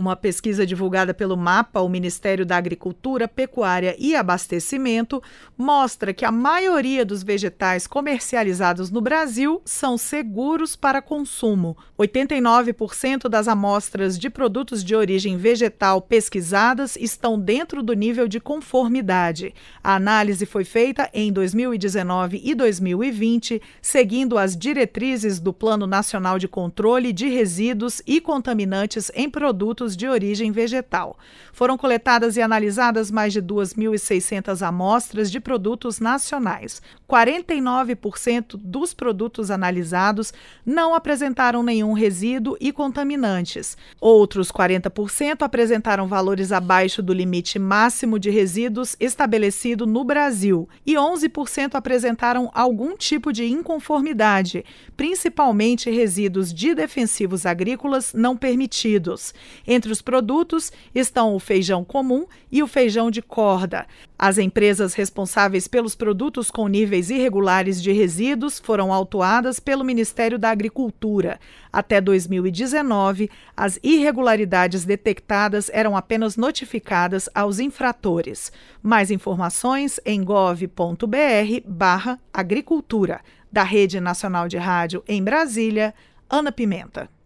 Uma pesquisa divulgada pelo MAPA, o Ministério da Agricultura, Pecuária e Abastecimento, mostra que a maioria dos vegetais comercializados no Brasil são seguros para consumo. 89% das amostras de produtos de origem vegetal pesquisadas estão dentro do nível de conformidade. A análise foi feita em 2019 e 2020, seguindo as diretrizes do Plano Nacional de Controle de Resíduos e Contaminantes em Produtos alimentos de origem vegetal. Foram coletadas e analisadas mais de 2.600 amostras de produtos nacionais. 49% dos produtos analisados não apresentaram nenhum resíduo e contaminantes. Outros 40% apresentaram valores abaixo do limite máximo de resíduos estabelecido no Brasil e 11% apresentaram algum tipo de inconformidade, principalmente resíduos de defensivos agrícolas não permitidos. Entre entre os produtos estão o feijão comum e o feijão de corda. As empresas responsáveis pelos produtos com níveis irregulares de resíduos foram autuadas pelo Ministério da Agricultura. Até 2019, as irregularidades detectadas eram apenas notificadas aos infratores. Mais informações em gov.br/agricultura. Da Rede Nacional de Rádio em Brasília, Ana Pimenta.